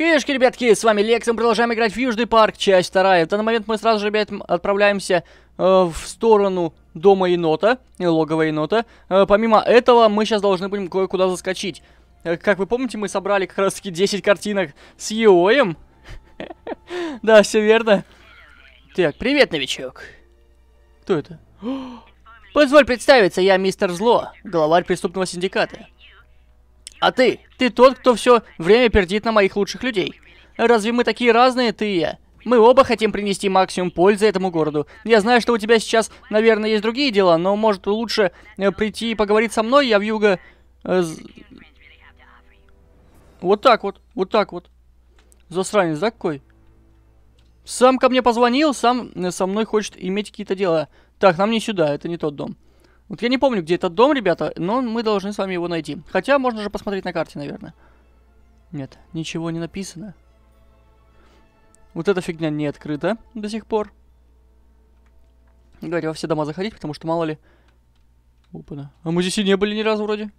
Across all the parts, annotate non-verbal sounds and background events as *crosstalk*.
Хешки, ребятки, с вами Лекс, мы продолжаем играть в Южный парк, часть вторая. В данный момент мы сразу же, ребят, отправляемся э, в сторону дома енота, э, логова енота. Э, помимо этого, мы сейчас должны будем кое-куда заскочить. Э, как вы помните, мы собрали как раз-таки 10 картинок с Йоем. *laughs* Да, все верно. Так, привет, новичок. Кто это? *gasps* Позволь представиться, я мистер Зло, главарь преступного синдиката. А ты? Ты тот, кто все время пердит на моих лучших людей. Разве мы такие разные, ты и я? Мы оба хотим принести максимум пользы этому городу. Я знаю, что у тебя сейчас, наверное, есть другие дела, но, может, лучше э, прийти и поговорить со мной, я в юго... Э, вот так вот, вот так вот. Засранец, да, какой? Сам ко мне позвонил, сам э, со мной хочет иметь какие-то дела. Так, нам не сюда, это не тот дом. Вот я не помню, где этот дом, ребята, но мы должны с вами его найти. Хотя можно же посмотреть на карте, наверное. Нет, ничего не написано. Вот эта фигня не открыта до сих пор. Не говорю, во все дома заходить, потому что мало ли... Опа-на. А мы здесь и не были ни разу вроде.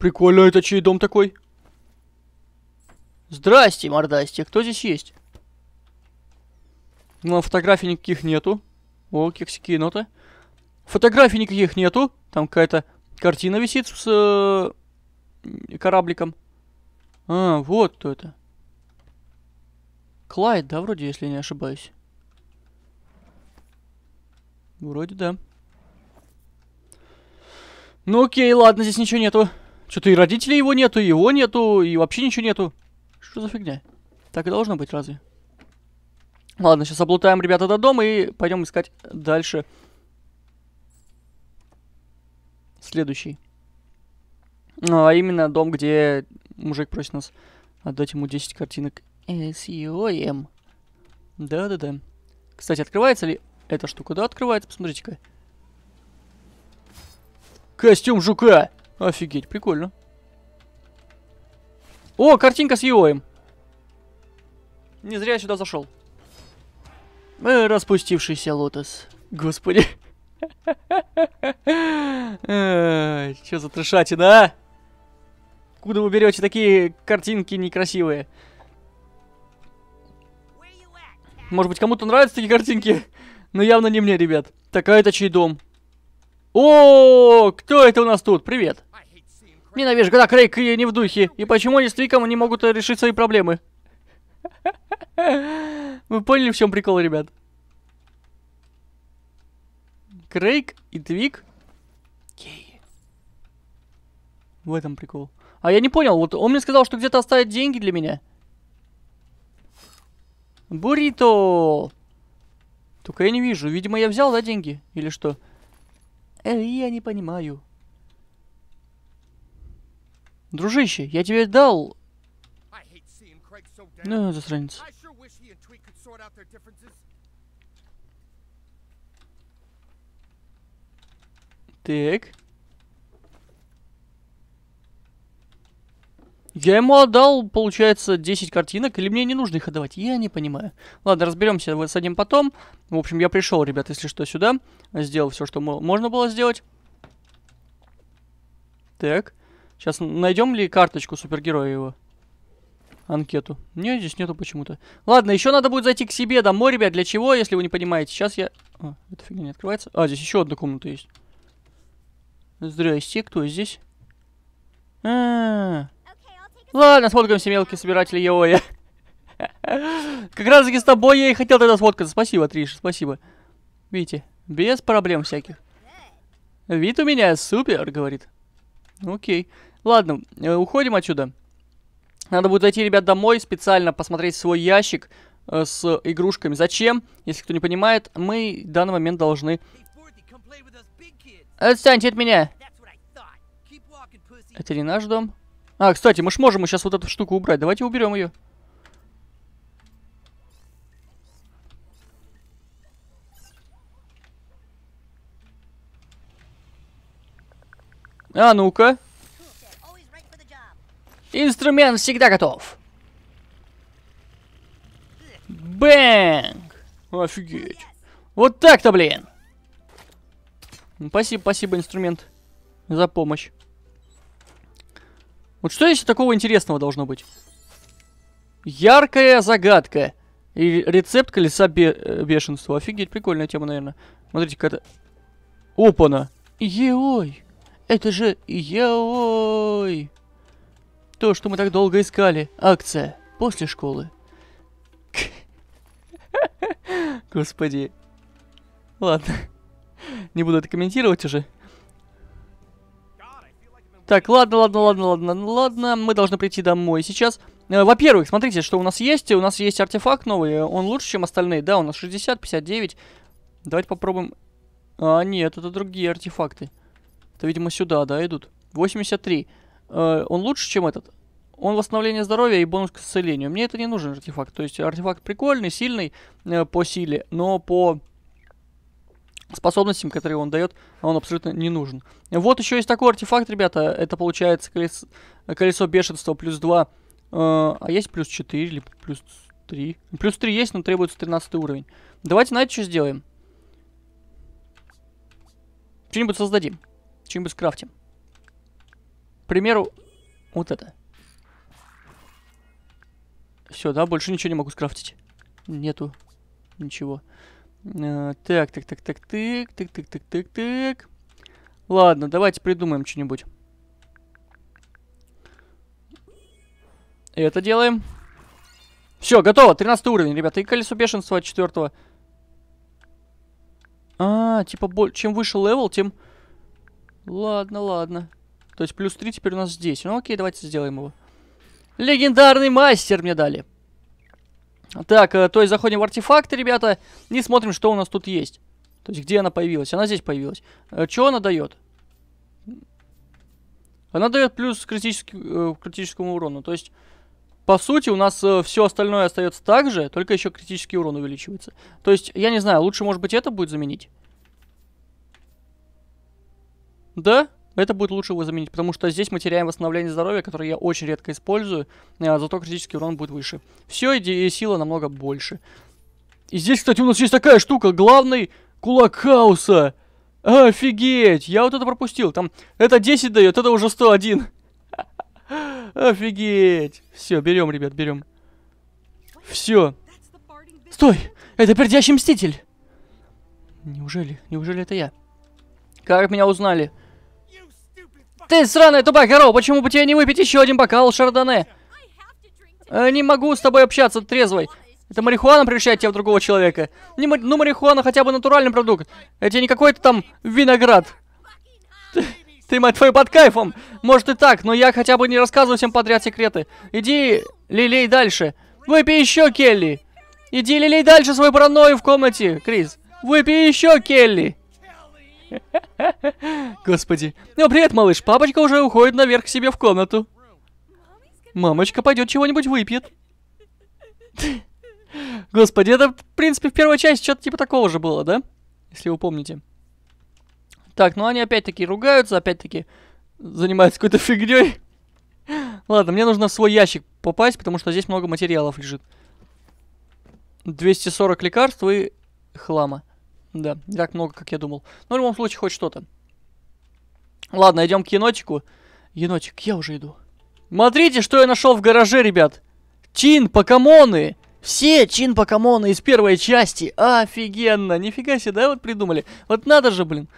Прикольно, это чей дом такой? Здрасте, мордасти, кто здесь есть? Ну, а фотографий никаких нету. О, кексики и ноты. Фотографий никаких нету. Там какая-то картина висит с э, корабликом. А, вот кто это. Клайд, да, вроде, если не ошибаюсь. Вроде да. Ну окей, ладно, здесь ничего нету. Что-то и родителей его нету, и его нету, и вообще ничего нету. Что за фигня? Так и должно быть, разве? Ладно, сейчас облутаем ребята до дома и пойдем искать дальше следующий. Ну, а именно дом, где мужик просит нас отдать ему 10 картинок SEOM. Да-да-да. Кстати, открывается ли эта штука? Да, открывается, посмотрите-ка. Костюм жука! Офигеть, прикольно. О, картинка с EOM. Не зря я сюда зашел. Э, распустившийся лотос. Господи. Что за трешатина, а? Куда вы берете такие картинки некрасивые? Может быть, кому-то нравятся такие картинки? Но явно не мне, ребят. Так, а это чей дом? О, кто это у нас тут? Привет. Ненавижу, когда Крейг и не в духе. И почему они с Ликом не могут э, решить свои проблемы? Вы поняли в чем прикол, ребят? Крейг и Твик Кей. В этом прикол. А я не понял, вот он мне сказал, что где-то оставит деньги для меня. Бурито. Только я не вижу. Видимо, я взял, да, деньги? Или что? Эй, я не понимаю. Дружище, я тебе дал... Ну, засранец. Так. Я ему отдал, получается, 10 картинок, или мне не нужно их отдавать? Я не понимаю. Ладно, разберемся с этим потом. В общем, я пришел, ребят, если что, сюда. Сделал все, что можно было сделать. Так. Сейчас найдем ли карточку супергероя его? Анкету. Нет, здесь нету почему-то. Ладно, еще надо будет зайти к себе домой, ребят. Для чего, если вы не понимаете? Сейчас я... О, а, эта фигня не открывается. А, здесь еще одна комната есть. Здрасте, кто здесь? А -а -а. Ладно, сфоткаемся, мелкие собиратели Йоя. *laughs* Как раз таки с тобой я и хотел тогда сфоткаться. Спасибо, Триш, спасибо. Видите, без проблем всяких. Вид у меня супер, говорит. Окей. Ладно, э, уходим отсюда. Надо будет зайти, ребят, домой, специально посмотреть свой ящик э, с игрушками. Зачем? Если кто не понимает, мы в данный момент должны Отстаньте от меня! Это не наш дом. А, кстати, мы ж можем сейчас вот эту штуку убрать. Давайте уберем ее. А ну-ка. Инструмент всегда готов. Бэнг! Офигеть. Вот так-то, блин. Спасибо, спасибо, инструмент. За помощь. Вот что еще такого интересного должно быть? Яркая загадка. И рецепт колеса бе э, бешенства. Офигеть, прикольная тема, наверное. Смотрите, какая-то... Опа-на. Еой. Это же... Еой. То, что мы так долго искали. Акция. После школы. *laughs* Господи. Ладно. Не буду это комментировать уже. Так, ладно, ладно, ладно, ладно, ну ладно, мы должны прийти домой сейчас. Э, во-первых, смотрите, что у нас есть. У нас есть артефакт новый, э, он лучше, чем остальные. Да, у нас 60, 59. Давайте попробуем... А, нет, это другие артефакты. Это, видимо, сюда, да, идут. 83. Э, он лучше, чем этот? Он восстановление здоровья и бонус к исцелению. Мне это не нужен артефакт. То есть артефакт прикольный, сильный э, по силе, но по способностям, которые он дает, он абсолютно не нужен. Вот еще есть такой артефакт, ребята. Это получается колесо, колесо бешенства плюс 2. Э, а есть плюс 4 или плюс 3? Плюс 3 есть, но требуется 13 уровень. Давайте, знаете, что сделаем? Что-нибудь создадим. Что-нибудь скрафтим. К примеру, вот это. Все, да? Больше ничего не могу скрафтить. Нету Ничего. Э, так, так, так, так, тык, тык, так, так, так, тык. Ладно, давайте придумаем что-нибудь. Это делаем. Все, готово. 13 уровень, ребята. И колесо бешенства от 4. А, типа, чем выше левел, тем... Ладно, ладно. То есть плюс 3 теперь у нас здесь. Ну окей, давайте сделаем его. Легендарный мастер мне дали. Так, э, то есть заходим в артефакты, ребята, и смотрим, что у нас тут есть. То есть где она появилась? Она здесь появилась. Э, Чего она дает? Она дает плюс к, критически, э, критическому урону. То есть, по сути, у нас все остальное остается так же, только еще критический урон увеличивается. То есть, я не знаю, лучше, может быть, это будет заменить? Да? Это будет лучше его заменить, потому что здесь мы теряем восстановление здоровья, которое я очень редко использую, э, зато критический урон будет выше. Все, и сила намного больше. И здесь, кстати, у нас есть такая штука, главный кулак хаоса. Офигеть, я вот это пропустил. Там это 10 дает, это уже 101. *laughs* Офигеть. Все, берем, ребят, берем. Все. Стой, это пердящий мститель. Неужели, неужели это я? Как меня узнали? Ты сраная тупая корова, почему бы тебе не выпить еще один бокал шардоне? Э, не могу с тобой общаться трезвой. Это марихуана превращает тебя в другого человека. Не, ну, марихуана хотя бы натуральный продукт. Это не какой-то там виноград. Ты, ты, мать твою, под кайфом. Может и так, но я хотя бы не рассказываю всем подряд секреты. Иди, лелей дальше. Выпей еще, Келли. Иди, лелей дальше свою паранойю в комнате, Крис. Выпей еще, Келли. Господи. Ну, привет, малыш. Папочка уже уходит наверх к себе в комнату. Мамочка пойдет чего-нибудь выпьет. Господи, это, в принципе, в первой части что-то типа такого же было, да? Если вы помните. Так, ну они опять-таки ругаются, опять-таки занимаются какой-то фигней. Ладно, мне нужно в свой ящик попасть, потому что здесь много материалов лежит. 240 лекарств и хлама. Да, не так много, как я думал. Но ну, в любом случае, хоть что-то. Ладно, идем к енотику. Енотик, я уже иду. Смотрите, что я нашел в гараже, ребят. Чин, покамоны! Все чин покамоны из первой части. Офигенно! Нифига себе, да, вот придумали. Вот надо же, блин.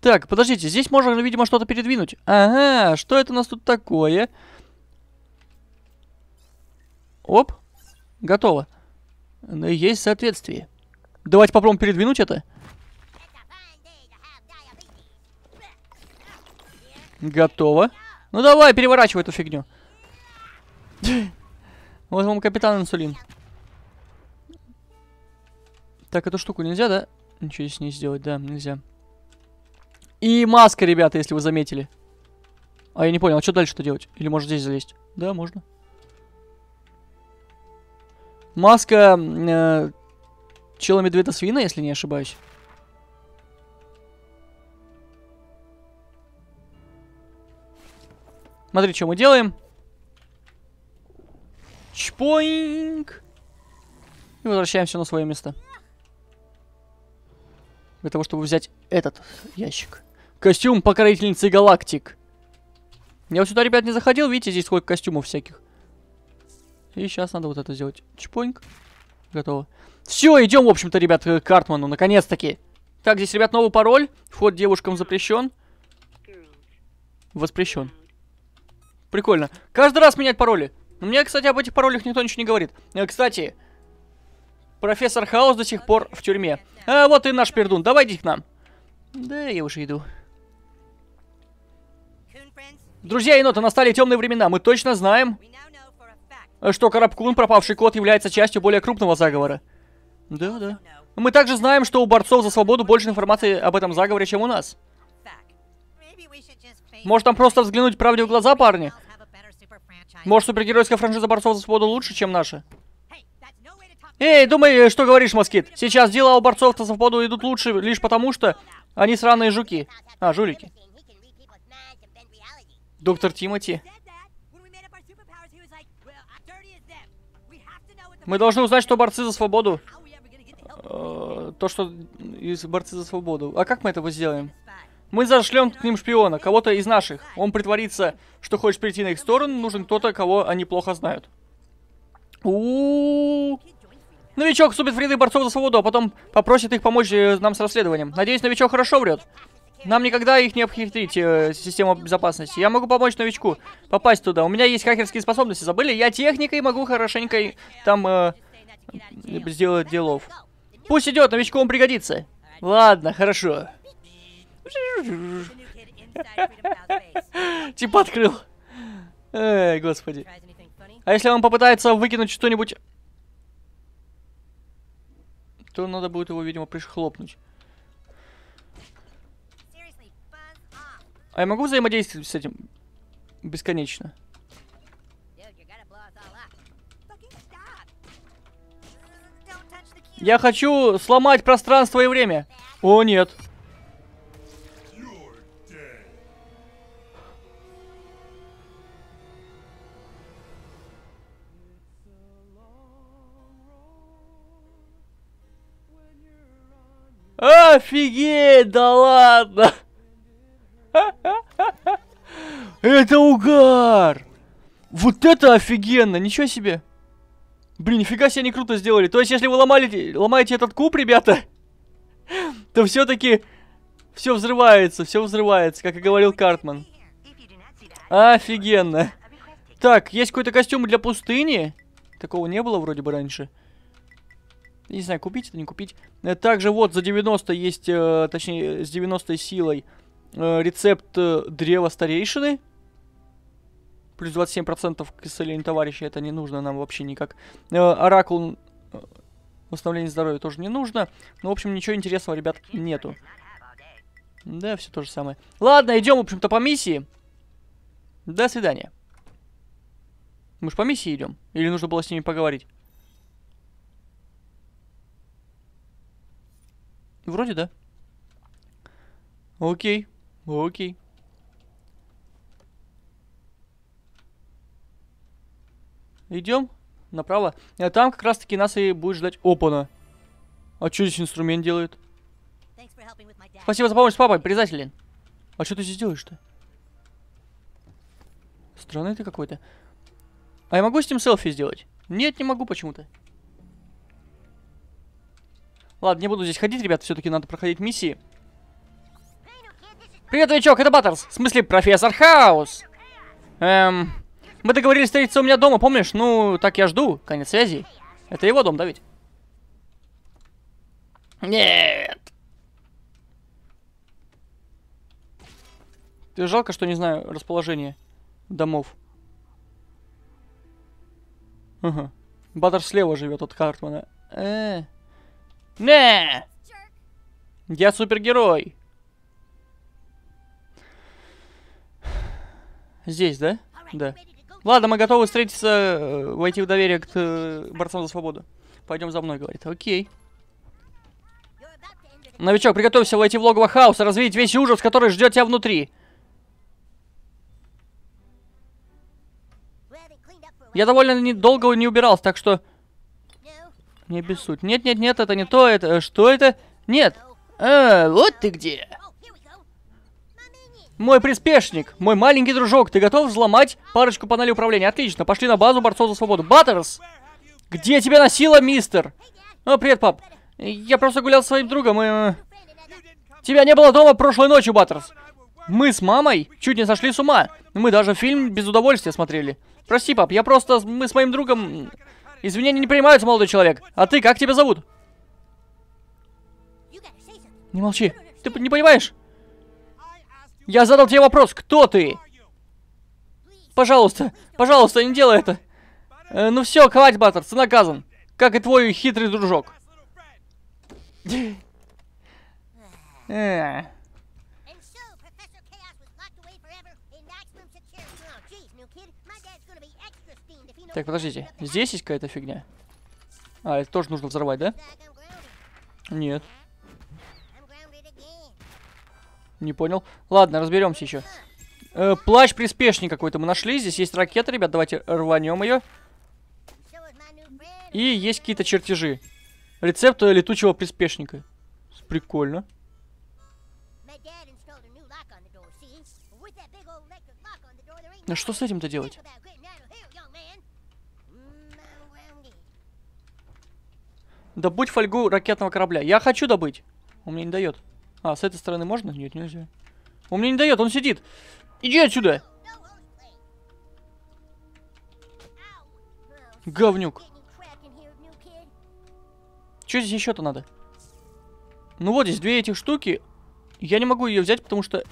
Так, подождите, здесь можно, видимо, что-то передвинуть. Ага, что это у нас тут такое? Оп, готово. Но есть соответствие. Давайте попробуем передвинуть это. Готово. Ну давай, переворачивай эту фигню. *laughs* Вот вам капитан инсулин. Так, эту штуку нельзя, да? Ничего здесь не сделать, да, нельзя. И маска, ребята, если вы заметили. А я не понял, а что дальше-то делать? Или может здесь залезть? Да, можно. Маска э, Пчела медведа свина, если не ошибаюсь. Смотри, что мы делаем. Чпоинг! И возвращаемся на свое место. Для того, чтобы взять этот ящик. Костюм покорительницы галактик. Я вот сюда, ребят, не заходил. Видите, здесь сколько костюмов всяких. И сейчас надо вот это сделать. Чпоинг. Готово. Все, идем, в общем-то, ребят, э, к Картману, наконец-таки. Так, здесь, ребят, новый пароль. Вход девушкам запрещен. Воспрещен. Прикольно. Каждый раз менять пароли. Но мне, кстати, об этих паролях никто ничего не говорит. Э, кстати, профессор Хаус до сих пор в тюрьме. А, вот и наш пердун. давайте к нам. Да, я уже иду. Друзья и енота, настали темные времена. Мы точно знаем, что коробкун пропавший кот, является частью более крупного заговора. Да, да. Мы также знаем, что у борцов за свободу больше информации об этом заговоре, чем у нас. Может, там просто взглянуть правде в глаза, парни? Может, супергеройская франшиза борцов за свободу лучше, чем наша? Эй, думай, что говоришь, москит. Сейчас дела у борцов за свободу идут лучше лишь потому, что они сраные жуки. А, жулики. Доктор Тимати. Мы должны узнать, что борцы за свободу. Э, то, что из борцы за свободу. А как мы этого сделаем? Мы зашлем к ним шпиона, кого-то из наших. Он притворится, что хочет прийти на их сторону, нужен кто-то, кого они плохо знают. у Новичок вступит в ряды борцов за свободу, а потом попросит их помочь э, нам с расследованием. Надеюсь, новичок хорошо врет. Нам никогда их не обхитрить, э, система безопасности. Я могу помочь новичку попасть туда. У меня есть хакерские способности, забыли? Я техника и могу хорошенько там э, сделать делов. Пусть идет, новичку он пригодится. Ладно, хорошо. *laughs* Типа открыл. Эй, господи. А если он попытается выкинуть что-нибудь... То надо будет его, видимо, прихлопнуть. А я могу взаимодействовать с этим бесконечно? Я хочу сломать пространство и время. О, нет. Офигеть, да ладно! *laughs* Это угар! Вот это офигенно, ничего себе! Блин, нифига себе они круто сделали. То есть, если вы ломали, ломаете этот куб, ребята, *laughs* то все-таки все взрывается, все взрывается, как и говорил Картман. Офигенно. Так, есть какой-то костюм для пустыни. Такого не было вроде бы раньше. Не знаю, купить это, не купить. Э, также вот за 90 есть, э, точнее, с 90 силой э, рецепт древа старейшины. Плюс 27% к исцелению товарища, это не нужно нам вообще никак. Э, оракул э, восстановление здоровья тоже не нужно. Ну, в общем, ничего интересного, ребят, нету. Да, все то же самое. Ладно, идем, в общем-то, по миссии. До свидания. Мы же по миссии идем. Или нужно было с ними поговорить? Вроде да. Окей. Окей. идем направо. А там как раз-таки нас и будет ждать Опана. А что здесь инструмент делает? Спасибо за помощь с папой, признателен. А что ты здесь делаешь-то? Странный ты какой-то. А я могу с ним селфи сделать? Нет, не могу почему-то. Ладно, не буду здесь ходить, ребят, все-таки надо проходить миссии. Привет, новичок, это Баттерс. В смысле, профессор Хаус. Эм, мы договорились встретиться у меня дома, помнишь? Ну, так я жду. Конец связи. Это его дом, да ведь? Нет. Ты жалко, что не знаю расположение домов. Ага. Баттер слева живет от Хартмана. Э -э. Не! Я супергерой. Здесь, да? Да. Ладно, мы готовы встретиться, э, войти в доверие к э, борцам за свободу. Пойдем за мной, говорит. Окей. Новичок, приготовься войти в логово хаоса, развеять весь ужас, который ждет тебя внутри. Я довольно недолго не убирался, так что... Не обессудь. Нет-нет-нет, это не то, это... Э, что это? Нет. А, вот ты где. Мой приспешник, мой маленький дружок, ты готов взломать парочку панелей управления? Отлично, пошли на базу борцов за свободу. Баттерс! Где тебя носила, мистер? О, привет, пап. Я просто гулял с своим другом и... Э, тебя не было дома прошлой ночью, Баттерс. Мы с мамой чуть не сошли с ума. Мы даже фильм без удовольствия смотрели. Прости, пап, я просто... Мы с моим другом... Извинения не принимаются, молодой человек. А ты, как тебя зовут? Не молчи. Ты не понимаешь? Я задал тебе вопрос, кто ты? Пожалуйста, пожалуйста, не делай это. Э, ну все, хватит, Баттерс, наказан. Как и твой хитрый дружок. Э. Так, подождите. Здесь есть какая-то фигня? А, это тоже нужно взорвать, да? Нет. Не понял. Ладно, разберемся еще. Э, плащ приспешник какой-то мы нашли. Здесь есть ракета, ребят. Давайте рванем ее. И есть какие-то чертежи. Рецепт э, летучего приспешника. Прикольно. Ну что с этим-то делать? Добудь фольгу ракетного корабля. Я хочу добыть. Он мне не дает. А, с этой стороны можно? Нет, нельзя. Он мне не дает, он сидит. Иди отсюда! Говнюк. Что здесь еще-то надо? Ну вот здесь две этих штуки. Я не могу ее взять, потому что...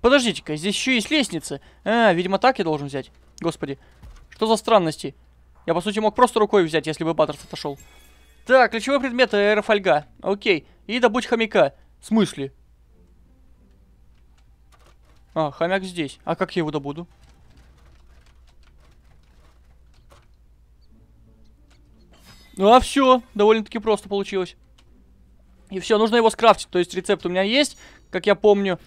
Подождите-ка, здесь еще есть лестница. А, видимо, так я должен взять. Господи, что за странности? Я, по сути, мог просто рукой взять, если бы Баттерс отошел. Так, ключевой предмет аэрофольга. Окей. И добудь хомяка. В смысле? А, хомяк здесь. А как я его добуду? Ну а все, довольно-таки просто получилось. И все, нужно его скрафтить. То есть рецепт у меня есть, как я помню.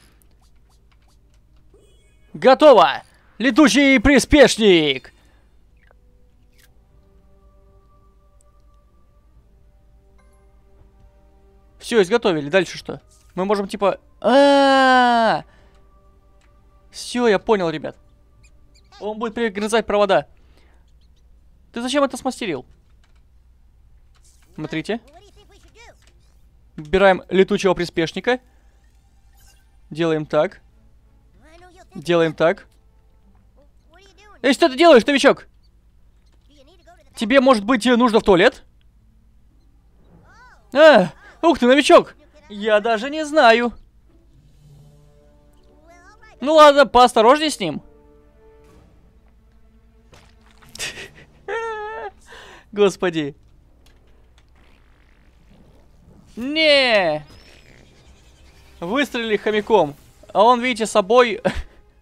Готово! Летучий приспешник! Все, изготовили. Дальше что? Мы можем типа... А -а -а! Все, я понял, ребят. Он будет перегрызать провода. Ты зачем это смастерил? Смотрите. Убираем летучего приспешника. Делаем так. Делаем так. Эй, что ты делаешь, новичок? Тебе, может быть, нужно в туалет? А, Ух ты, новичок! Я даже не знаю. Ну ладно, поосторожней с ним. *laughs* Господи. Не. Выстрелили хомяком. А он, видите, собой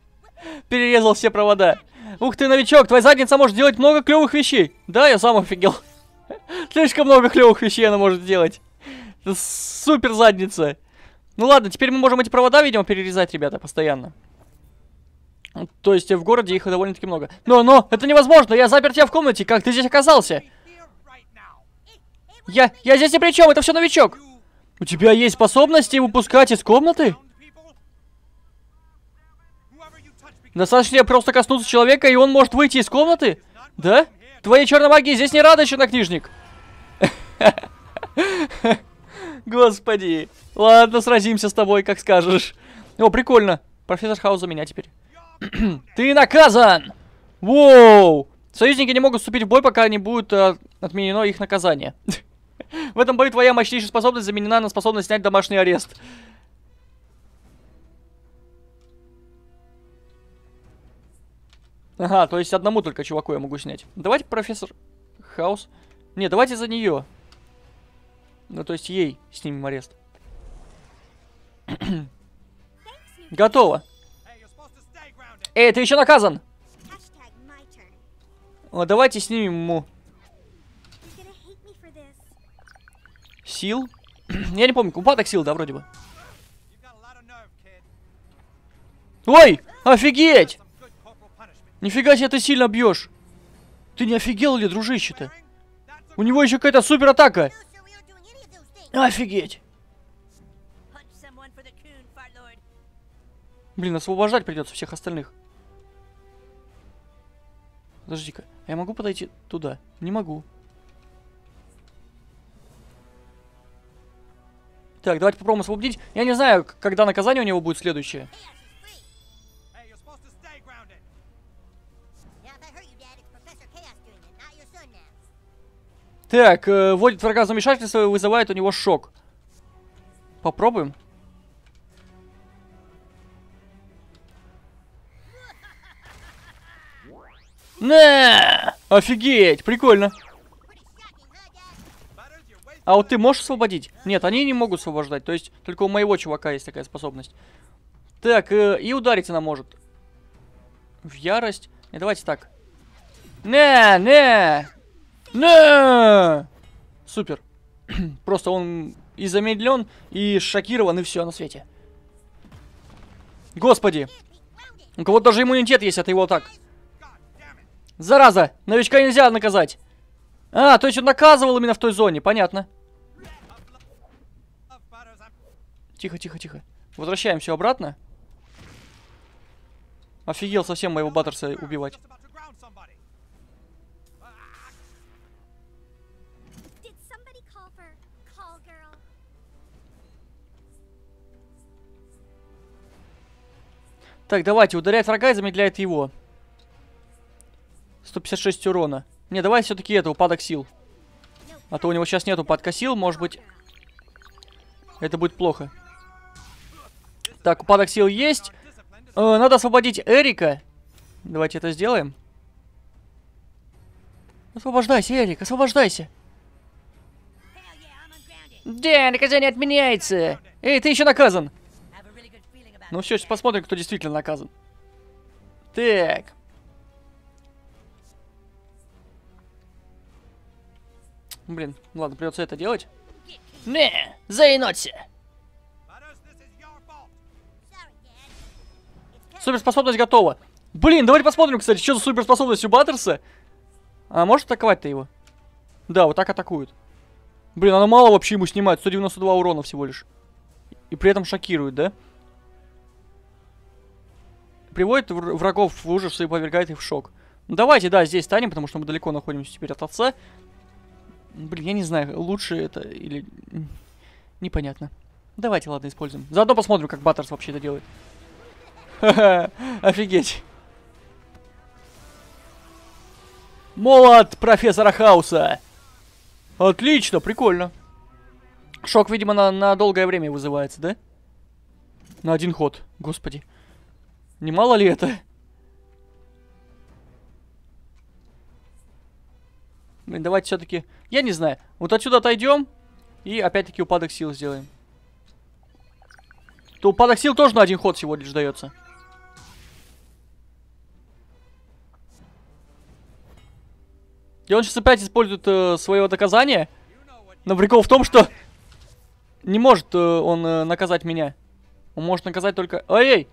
*laughs* перерезал все провода. Ух ты, новичок, твоя задница может делать много клевых вещей. Да, я сам офигел. *laughs* Слишком много клевых вещей она может делать. Супер задница. Ну ладно, теперь мы можем эти провода, видимо, перерезать, ребята, постоянно. То есть э, в городе их довольно-таки много. Но, но, это невозможно, я запер тебя в комнате, как ты здесь оказался? Я, я здесь ни при чем, это все новичок. У тебя есть способности выпускать из комнаты? Достаточно просто коснуться человека, и он может выйти из комнаты? Да? Твои черной магии здесь не рада, чернокнижник. *laughs* Господи. Ладно, сразимся с тобой, как скажешь. О, прикольно. Профессор Хаус за меня теперь. *clears throat* Ты наказан! Воу! Союзники не могут вступить в бой, пока не будет э, отменено их наказание. *laughs* В этом бою твоя мощнейшая способность заменена на способность снять домашний арест. Ага, то есть одному только чуваку я могу снять. Давайте профессор Хаус... Не, давайте за нее. Ну, то есть ей снимем арест. *clears throat* Готово. Эй, ты еще наказан! Вот, давайте снимем ему. Сил? *clears throat* Я не помню, упадок сил, да, вроде бы. Ой! Офигеть! Нифига себе ты сильно бьешь! Ты не офигел ли, дружище-то? У него еще какая-то супер атака! Офигеть! Блин, освобождать придется всех остальных. Подожди-ка, а я могу подойти туда? Не могу. Так, давайте попробуем освободить. Я не знаю, когда наказание у него будет следующее. Так, э, вводит врага в замешательство и вызывает у него шок. Попробуем. На! Офигеть, прикольно. А вот ты можешь освободить? Нет, они не могут освобождать. То есть, только у моего чувака есть такая способность. Так, э, и ударить она может. В ярость. Не, давайте так. Не, не! На! Супер. *clears throat* Просто он и замедлен, и шокирован, и все на свете. Господи. У кого даже иммунитет есть от его так. Зараза, новичка нельзя наказать. А, то есть он наказывал именно в той зоне, понятно. Тихо, тихо, тихо. Возвращаемся обратно. Офигел совсем моего Баттерса убивать. Так, давайте, ударяет врага и замедляет его. 156 урона. Не, давай все-таки это, упадок сил. А то у него сейчас нет упадка сил, может быть... Это будет плохо. Так, упадок сил есть. Э, надо освободить Эрика. Давайте это сделаем. Освобождайся, Эрик, освобождайся. Да, наказание отменяется. Эй, ты еще наказан. Ну все, сейчас посмотрим, кто действительно наказан. Так. Блин, ну ладно, придется это делать. Не, заинотся! Суперспособность готова. Блин, давайте посмотрим, кстати, что за суперспособность у Баттерса. А может атаковать-то его? Да, вот так атакуют. Блин, она мало вообще ему снимает. 192 урона всего лишь. И при этом шокирует, да? приводит врагов в ужас и повергает их в шок. Ну, давайте, да, здесь станем, потому что мы далеко находимся теперь от отца. Блин, я не знаю, лучше это или... Непонятно. Давайте, ладно, используем. Заодно посмотрим, как Баттерс вообще это делает. Ха-ха, *laughs* офигеть. Молот профессора Хауса. Отлично, прикольно. Шок, видимо, на, на долгое время вызывается, да? На один ход, господи. Немало ли это? Блин, давайте все-таки... Я не знаю. Вот отсюда отойдем. И опять-таки упадок сил сделаем. То упадок сил тоже на один ход сегодня лишь дается. И он сейчас опять использует э, своего доказания. Но прикол в том, что не может э, он э, наказать меня. Он может наказать только... Ой-ой!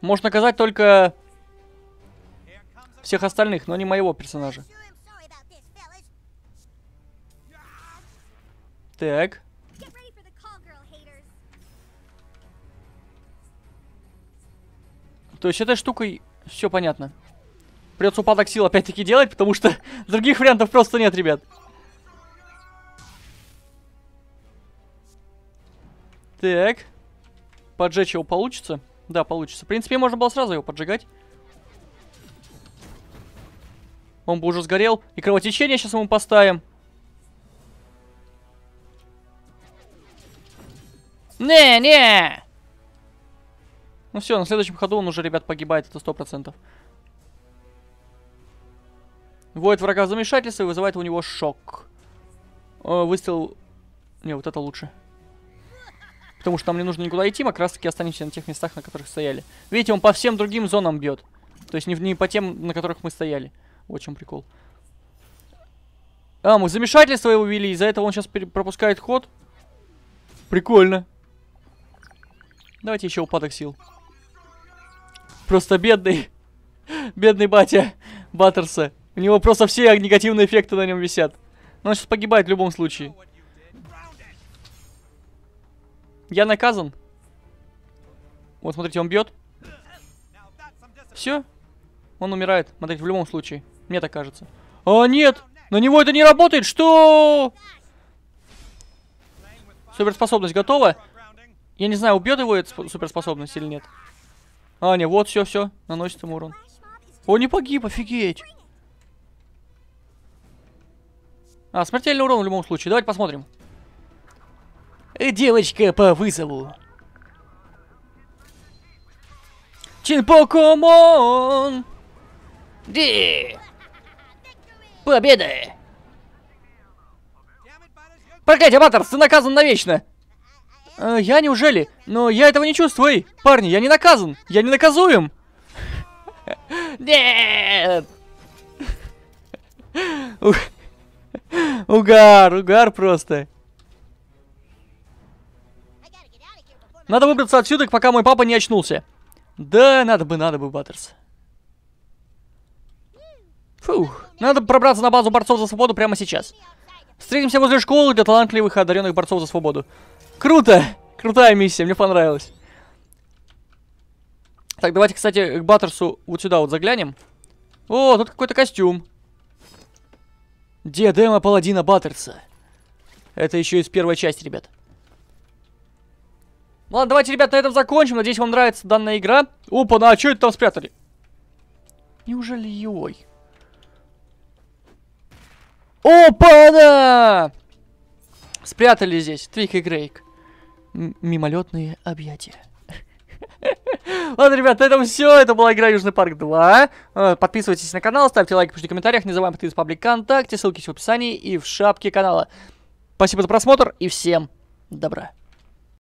Можно наказать только всех остальных, но не моего персонажа. Так. То есть этой штукой все понятно. Придется упадок сил опять-таки делать, потому что *laughs* других вариантов просто нет, ребят. Так. Поджечь его получится. Да, получится. В принципе, можно было сразу его поджигать. Он бы уже сгорел. И кровотечение сейчас ему поставим. Не-не! Ну все, на следующем ходу он уже, ребят, погибает, это сто процентов. Вводит врага в замешательство и вызывает у него шок. Э, выстрел... Не, вот это лучше. Потому что нам не нужно никуда идти, мы как раз таки останемся на тех местах, на которых стояли. Видите, он по всем другим зонам бьет. То есть не, не по тем, на которых мы стояли. Вот чем прикол. А, мы замешательство его вели, из-за этого он сейчас пропускает ход. Прикольно. Давайте еще упадок сил. Просто бедный. *laughs* бедный батя Баттерса. У него просто все негативные эффекты на нем висят. Но он сейчас погибает в любом случае. Я наказан. Вот, смотрите, он бьет. Все. Он умирает. Смотрите, в любом случае. Мне так кажется. А, нет! На него это не работает! Что? Суперспособность готова? Я не знаю, убьет его эта суперспособность или нет. А, не, вот, все, все. Наносит ему урон. Он не погиб, офигеть! А, смертельный урон в любом случае. Давайте посмотрим девочка по вызову. Чинпокомон! Ди! Победа! Проклятие, Баттерс, ты наказан навечно! Э, я неужели? Но я этого не чувствую. Эй, парни, я не наказан. Я не наказуем. *laughs* Нет! *laughs* Угар, угар просто. Надо выбраться отсюда, пока мой папа не очнулся. Да, надо бы, надо бы, Баттерс. Фух. Надо пробраться на базу борцов за свободу прямо сейчас. Встретимся возле школы для талантливых и одаренных борцов за свободу. Круто! Крутая миссия, мне понравилась. Так, давайте, кстати, к Баттерсу вот сюда вот заглянем. О, тут какой-то костюм. Диадема паладина Баттерса. Это еще из первой части, ребят. Ну ладно, давайте, ребят, на этом закончим. Надеюсь, вам нравится данная игра. Опа, на, а что это там спрятали? Неужели ой! Опа, да! Спрятали здесь Твик и Грейк. мимолетные объятия. *laughs* Ладно, ребят, на этом все. Это была игра Южный парк 2. Э, подписывайтесь на канал, ставьте лайки, пишите в комментариях. Не забываем подписываться в паблик ВКонтакте. Ссылки в описании и в шапке канала. Спасибо за просмотр и всем добра.